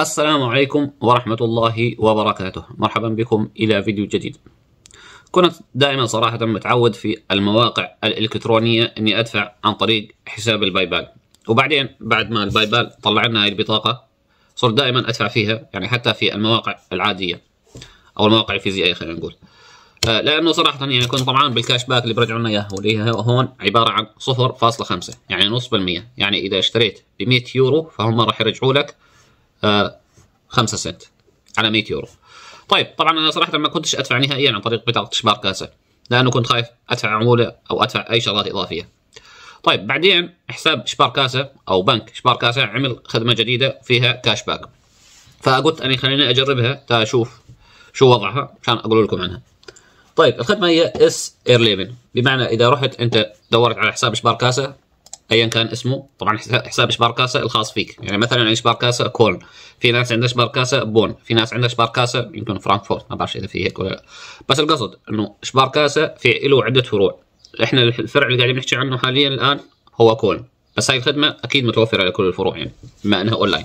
السلام عليكم ورحمة الله وبركاته مرحبا بكم إلى فيديو جديد كنت دائما صراحة متعود في المواقع الإلكترونية أني أدفع عن طريق حساب البايبال وبعدين بعد ما البايبال طلع لنا هاي البطاقة صرت دائما أدفع فيها يعني حتى في المواقع العادية أو المواقع الفيزيائية خلينا نقول آه، لانه صراحه يعني كنت طمعان بالكاش باك اللي برجعوا لنا اياه واللي هون عباره عن 0.5 يعني نص بالمية يعني اذا اشتريت ب 100 يورو فهم راح يرجعوا لك 5 سنت على 100 يورو طيب طبعا انا صراحه ما كنتش ادفع نهائيا عن طريق بطاقه شبار كاسه لانه كنت خايف ادفع عموله او ادفع اي شغلات اضافيه طيب بعدين حساب شبار كاسه او بنك شبار كاسه عمل خدمه جديده فيها كاش باك فقلت اني خليني اجربها تا اشوف شو وضعها عشان اقول لكم عنها طيب الخدمه هي اس ايرليفن بمعنى اذا رحت انت دورت على حساب شبار كاسه ايا كان اسمه طبعا حساب شبار كاسا الخاص فيك يعني مثلا عندك شبار كاسا كولن في ناس عندها شبار كاسا بون في ناس عندها شبار كاسا يمكن فرانكفورت ما بعرف اذا في هيك ولا لا بس القصد انه شبار كاسا في له عده فروع احنا الفرع اللي قاعدين نحكي عنه حاليا الان هو كولن بس هاي الخدمه اكيد متوفره لكل الفروع يعني بما انها اونلاين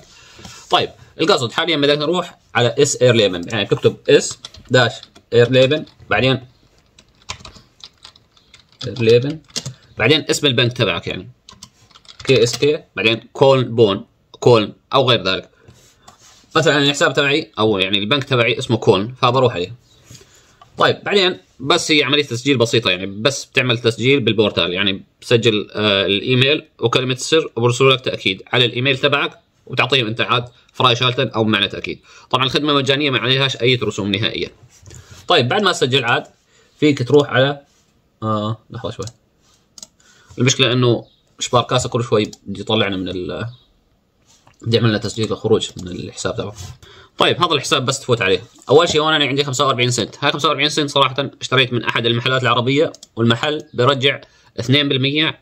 طيب القصد حاليا بدنا نروح على اس اير ليبن يعني تكتب اس داش اير ليبن بعدين اير ليبن بعدين اسم البنك تبعك يعني كي اس كي بعدين كول بون كولن او غير ذلك مثلا الحساب تبعي او يعني البنك تبعي اسمه كولن فبروح عليه طيب بعدين بس هي عمليه تسجيل بسيطه يعني بس بتعمل تسجيل بالبورتال يعني بسجل آه الايميل وكلمه السر وبرسلوا لك تاكيد على الايميل تبعك وتعطيهم انت عاد فراي شالتن او معنى تاكيد طبعا الخدمه مجانيه ما عليهاش اي رسوم نهائيا طيب بعد ما تسجل عاد فيك تروح على آه لحظه شوي المشكله انه شبار كاسه كل شوي يطلعنا من ال بدي اعمل لنا تسجيل الخروج من الحساب تبعه طيب هذا الحساب بس تفوت عليه اول شيء وانا عندي 45 سنت هاي 45 سنت صراحه اشتريت من احد المحلات العربيه والمحل بيرجع 2%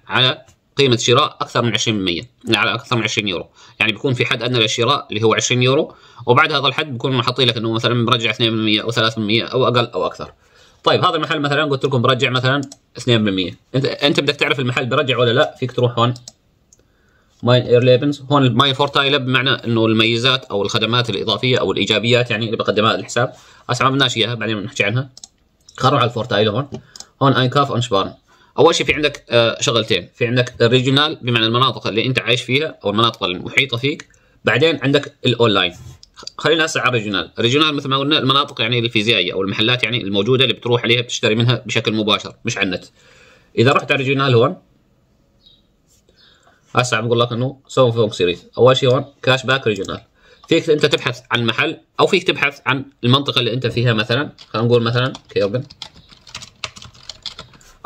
على قيمه شراء اكثر من 20% على اكثر من 20 يورو يعني بيكون في حد ادنى للشراء اللي هو 20 يورو وبعد هذا الحد بيكون حاطين لك انه مثلا مرجع 2% او 3% او اقل او اكثر طيب هذا المحل مثلا قلت لكم برجع مثلا 2% انت انت بدك تعرف المحل برجع ولا لا فيك تروح هون ماين اير ليبنز هون الماين فورتايل بمعنى انه الميزات او الخدمات الاضافيه او الايجابيات يعني اللي بقدمها الحساب هسه ما بدناش اياها بعدين بنحكي عنها خلينا نروح على الفورتايل هون هون اين كاف شبارن اول شيء في عندك آه، شغلتين في عندك الريجونال بمعنى المناطق اللي انت عايش فيها او المناطق المحيطه فيك بعدين عندك الاونلاين خلينا هسه على الريجونال، الريجونال مثل ما قلنا المناطق يعني الفيزيائيه او المحلات يعني الموجوده اللي بتروح عليها بتشتري منها بشكل مباشر مش على النت. اذا رحت على الريجونال هون هسه عم بقول لك انه سو فوق سيريز، اول شيء هون كاش باك ريجونال. فيك انت تبحث عن محل او فيك تبحث عن المنطقه اللي انت فيها مثلا خلينا نقول مثلا كيربن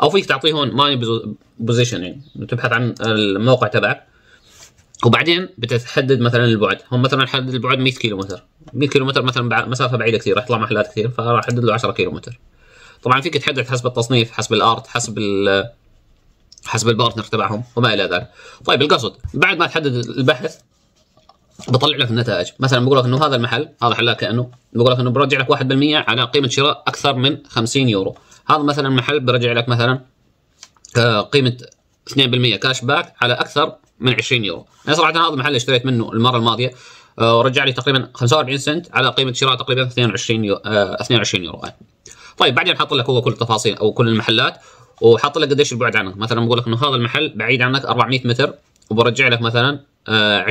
او فيك تعطيه هون ماي بوزيشن يعني تبحث عن الموقع تبعك وبعدين بتحدد مثلا البعد هم مثلا حدد البعد 100 كيلومتر 100 كيلومتر مثلا مسافه بعيده كثير راح تطلع محلات كثير فراح احدد له 10 كيلومتر طبعا فيك تحدد حسب التصنيف حسب الارت حسب ال حسب البارتنر تبعهم وما الى ذلك طيب القصد بعد ما تحدد البحث بطلع لك النتائج مثلا بقول لك انه هذا المحل هذا حلاه كانه بقول لك انه برجع لك 1% على قيمه شراء اكثر من 50 يورو هذا مثلا محل برجع لك مثلا آه، قيمه 2% كاش باك على اكثر من 20 يورو انا صراحه هذا المحل اللي اشتريت منه المره الماضيه آه، ورجع لي تقريبا 45 سنت على قيمه شراء تقريبا 22 يورو 22 آه، يورو طيب بعدين حط لك هو كل التفاصيل او كل المحلات وحط لك قديش البعد عنك مثلا بقول لك انه هذا المحل بعيد عنك 400 متر وبرجع لك مثلا 20 آه،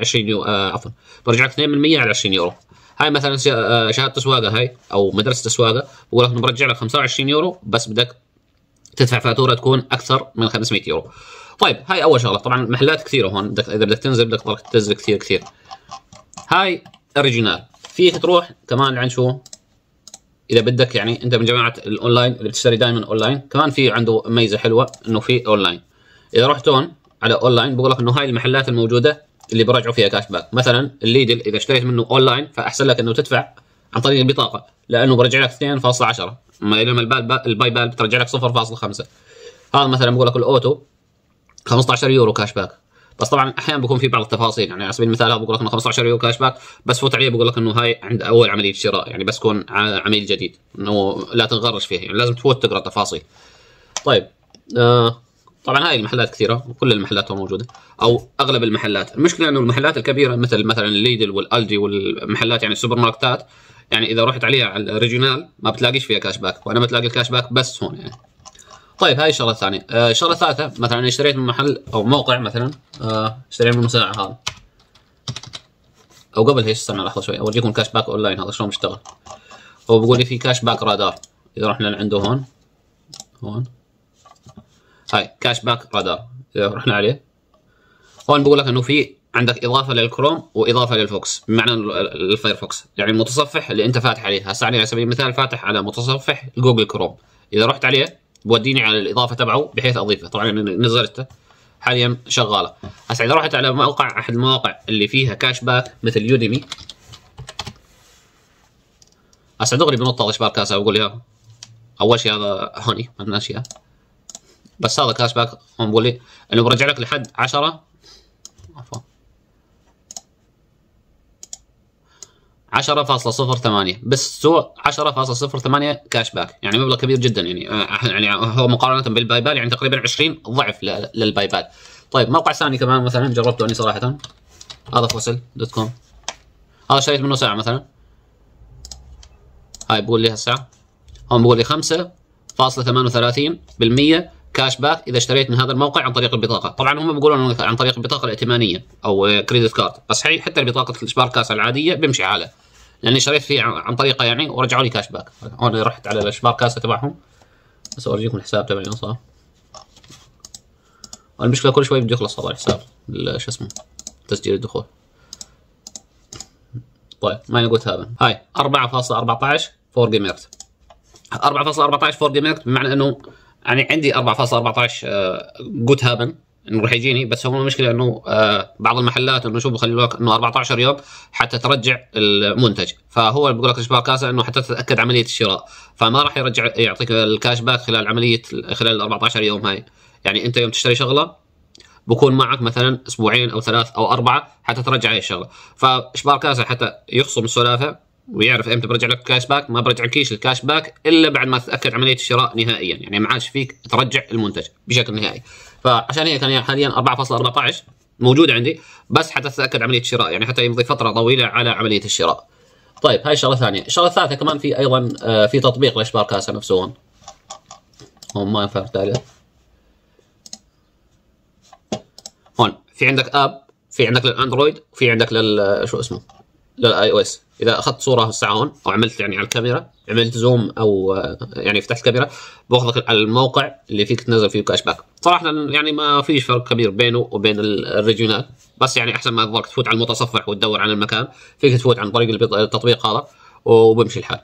20 يورو عفوا برجع لك 2% على 20 يورو هاي مثلا شهاده سواقه هاي او مدرسه سواقه بقول لك برجع لك 25 يورو بس بدك تدفع فاتوره تكون اكثر من 500 يورو طيب هاي اول شغله طبعا محلات كثيره هون بدك اذا بدك تنزل بدك تنزل كثير كثير هاي اوريجينال فيك تروح كمان عند شو اذا بدك يعني انت من جماعه الاونلاين اللي بتشتري دائما اونلاين كمان في عنده ميزه حلوه انه في اونلاين اذا رحت هون على اونلاين بقول لك انه هاي المحلات الموجوده اللي برجعوا فيها كاش باك مثلا الليدل اذا اشتريت منه اونلاين فاحسن لك انه تدفع عن طريق البطاقه لانه برجع لك 2.10 ما لما الباي بال بترجع لك 0.5 هذا مثلا بقول لك الاوتو 15 يورو كاش باك بس طبعا احيانا بيكون في بعض التفاصيل يعني على سبيل المثال بقول لك انه 15 يورو كاش باك بس فوت عليه بقول لك انه هاي عند اول عمليه شراء يعني بس كون عميل جديد انه لا تنغرش فيها يعني لازم تفوت تقرا تفاصيل طيب آه طبعا هاي المحلات كثيره وكل المحلات موجوده او اغلب المحلات المشكله انه المحلات الكبيره مثل مثلا الليدل والالدي والمحلات يعني السوبر ماركتات يعني اذا رحت عليها على الريجونال ما بتلاقيش فيها كاش باك وانا بتلاقي الكاش باك بس هون يعني طيب هاي الشغله الثانيه الشغله آه، الثالثه مثلا اشتريت من محل او موقع مثلا آه، اشتريت من المصنع هذا او قبل هيك استنى لحظه شوي اوريكم كاش باك اون لاين هذا شلون بيشتغل هو بيقول لي في كاش باك رادار اذا رحنا لعنده هون هون هاي كاش باك رادار اذا رحنا عليه هون بقول لك انه في عندك اضافه للكروم واضافه للفوكس بمعنى الفايرفوكس يعني المتصفح اللي انت فاتح عليه هسه على سبيل المثال فاتح على متصفح جوجل كروم اذا رحت عليه بوديني على الاضافه تبعه بحيث اضيفه طبعا انا نزلته حاليا شغاله هسه اذا رحت على موقع احد المواقع اللي فيها كاش باك مثل يوديمي هسه دغري بنط هذا شباك هسه بقول يا اول شيء هذا هوني ما بدناش اياه بس هذا كاش باك هم بقول لي انه برجع لك لحد 10 عفوا 10.08 بس هو 10.08 كاش باك يعني مبلغ كبير جدا يعني آه، يعني هو مقارنه بالباي بال يعني تقريبا 20 ضعف للباي بال طيب موقع ثاني كمان مثلا جربته اني صراحه هذا فوسل دوت كوم هذا اشتريت منه ساعه مثلا هاي بقول لي هالساعه هون بقول لي 5.38% كاش باك اذا اشتريت من هذا الموقع عن طريق البطاقه، طبعا هم بيقولون عن طريق البطاقه الائتمانيه او كريدت كارد، بس حتى البطاقه الاشبار كاس العاديه بيمشي حالها. لاني شريت فيه عن طريقه يعني ورجعوا لي كاش باك انا رحت على الاشبار كاسه تبعهم بس اورجيكم الحساب تبعي وين صار المشكله كل شوي بده يخلص هذا الحساب شو اسمه تسجيل الدخول طيب ما نقول هذا هاي 4.14 فور جيميرت 4.14 فور جيميرت بمعنى انه يعني عندي 4.14 جود هابن انه راح يجيني بس هو المشكله انه آه، بعض المحلات انه شو خلي لك انه 14 يوم حتى ترجع المنتج فهو بيقول لك ايش باك كاسه انه حتى تتاكد عمليه الشراء فما راح يرجع يعطيك الكاش باك خلال عمليه خلال ال 14 يوم هاي يعني انت يوم تشتري شغله بكون معك مثلا اسبوعين او ثلاث او اربعه حتى ترجع هاي الشغله فاشبار كاسه حتى يخصم السلافه ويعرف امتى برجع لك الكاش باك ما برجع لكيش الكاش باك الا بعد ما تتاكد عمليه الشراء نهائيا يعني ما عادش فيك ترجع المنتج بشكل نهائي فعشان هيك انا حاليا 4.14 موجود عندي بس حتى اتاكد عمليه الشراء يعني حتى يمضي فتره طويله على عمليه الشراء. طيب هاي شغله ثانيه، الشغله الثالثه كمان في ايضا آه، في تطبيق لاشبار كاسا هون. هون ما ينفع هون في عندك اب في عندك للاندرويد وفي عندك لل آه، شو اسمه للاي او اس اذا اخذت صوره هسه هون او عملت يعني على الكاميرا عملت زوم او آه، يعني فتحت الكاميرا باخذك على الموقع اللي فيك تنزل فيه كاش باك صراحه يعني ما فيش فرق كبير بينه وبين الريجيونال بس يعني احسن ما تضلك تفوت على المتصفح وتدور عن المكان فيك تفوت عن طريق التطبيق هذا وبمشي الحال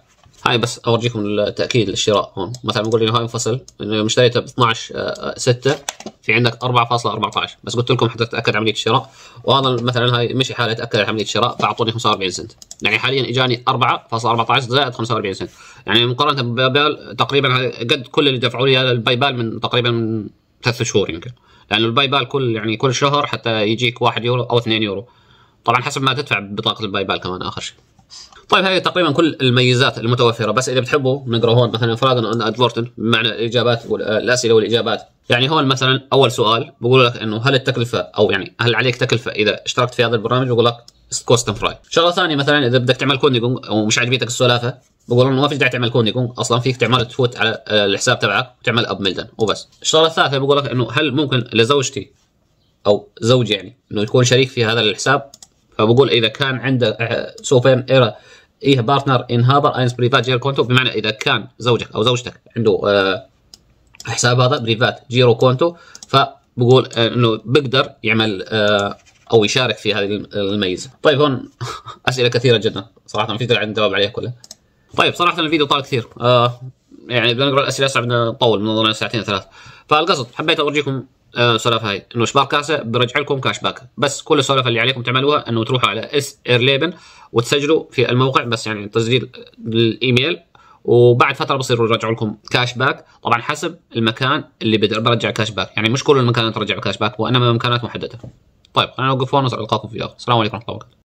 هاي بس اورجيكم التاكيد للشراء هون مثلا بقول لي هاي انفصل انه اشتريتها ب 12 6 في عندك 4.14 بس قلت لكم حتى تتاكد عمليه الشراء وهذا مثلا هاي مشي حاله تاكد عمليه الشراء فاعطوني 45 سنت يعني حاليا اجاني 4.14 زائد 45 سنت يعني مقارنه بباي بال تقريبا قد كل اللي دفعوا لي هذا الباي بال من تقريبا من ثلاث شهور يمكن لانه الباي بال كل يعني كل شهر حتى يجيك 1 يورو او 2 يورو طبعا حسب ما تدفع بطاقه الباي بال كمان اخر شيء طيب هذه تقريبا كل الميزات المتوفره بس اذا بتحبوا نقرا هون مثلا افرادا ان ادفورتن بمعنى الاجابات والاسئله والاجابات يعني هون مثلا اول سؤال بقول لك انه هل التكلفه او يعني هل عليك تكلفه اذا اشتركت في هذا البرنامج بقول لك كوست فراي شغله ثانيه مثلا اذا بدك تعمل كونديجونج ومش عاجبتك السلافه بقول انه ما في داعي تعمل كونديجونج اصلا فيك تعمل تفوت على الحساب تبعك وتعمل اب ميلدن وبس الشغله الثالثه بقول لك انه هل ممكن لزوجتي او زوجي يعني انه يكون شريك في هذا الحساب فبقول اذا كان عنده آه، سوفين ايرا ايه بارتنر ان هابر اينس بريفات جيرو كونتو بمعنى اذا كان زوجك او زوجتك عنده آه، حساب هذا بريفات جيرو كونتو فبقول آه، انه بقدر يعمل او يشارك في هذه الميزه. طيب هون اسئله كثيره جدا صراحه ما في داعي نجاوب عليها كلها. طيب صراحه الفيديو طال كثير آه يعني بدنا نقرا الاسئله صعب نطول من ساعتين ثلاث. فالقصد حبيت اورجيكم آه، سوالف هاي انه شباك كاسه برجع لكم كاش باك بس كل السوالف اللي عليكم تعملوها انه تروحوا على اس ايرليبن وتسجلوا في الموقع بس يعني تسجيل الايميل وبعد فتره بصيروا يرجعوا لكم كاش باك طبعا حسب المكان اللي برجع كاش باك يعني مش كل المكانات ترجع كاش باك وانما مكانات محدده طيب خلينا اوقف هون ونلقاكم في الاخر السلام عليكم ورحمه الله وبركاته